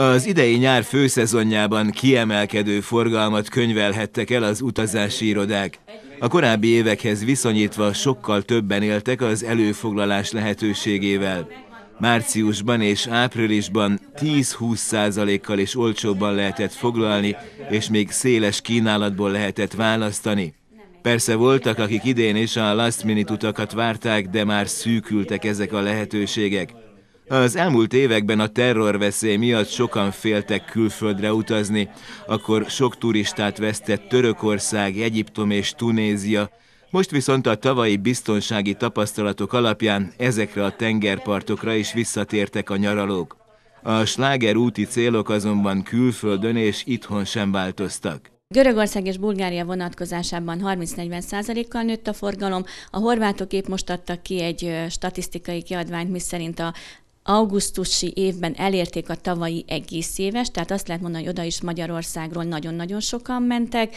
Az idei nyár főszezonjában kiemelkedő forgalmat könyvelhettek el az utazási irodák. A korábbi évekhez viszonyítva sokkal többen éltek az előfoglalás lehetőségével. Márciusban és áprilisban 10-20 százalékkal is olcsóbban lehetett foglalni, és még széles kínálatból lehetett választani. Persze voltak, akik idén is a last minute utakat várták, de már szűkültek ezek a lehetőségek. Az elmúlt években a terrorveszély miatt sokan féltek külföldre utazni, akkor sok turistát vesztett Törökország, Egyiptom és Tunézia, most viszont a tavalyi biztonsági tapasztalatok alapján ezekre a tengerpartokra is visszatértek a nyaralók. A sláger úti célok azonban külföldön és itthon sem változtak. Görögország és Bulgária vonatkozásában 30-40 kal nőtt a forgalom. A horvátok épp most adtak ki egy statisztikai kiadványt, miszerint a augusztusi évben elérték a tavalyi egész éves, tehát azt lehet mondani, hogy oda is Magyarországról nagyon-nagyon sokan mentek,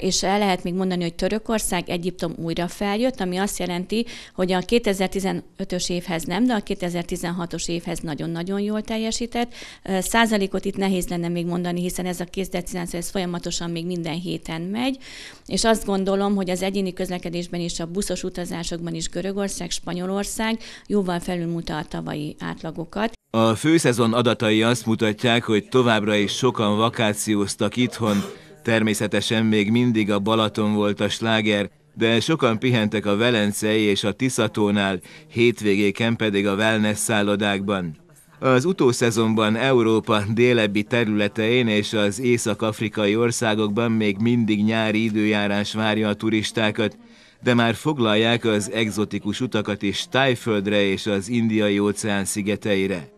és el lehet még mondani, hogy Törökország, Egyiptom újra feljött, ami azt jelenti, hogy a 2015-ös évhez nem, de a 2016-os évhez nagyon-nagyon jól teljesített. Százalékot itt nehéz lenne még mondani, hiszen ez a 2019 ez folyamatosan még minden héten megy, és azt gondolom, hogy az egyéni közlekedésben és a buszos utazásokban is Görögország, Spanyolország jóval felülmutat a tavalyi átlagokat. A főszezon adatai azt mutatják, hogy továbbra is sokan vakációztak itthon, Természetesen még mindig a Balaton volt a sláger, de sokan pihentek a Velencei és a Tiszatónál, hétvégéken pedig a wellness szállodákban. Az utószezonban Európa délebbi területein és az észak-afrikai országokban még mindig nyári időjárás várja a turistákat, de már foglalják az egzotikus utakat is Tájföldre és az indiai óceán szigeteire.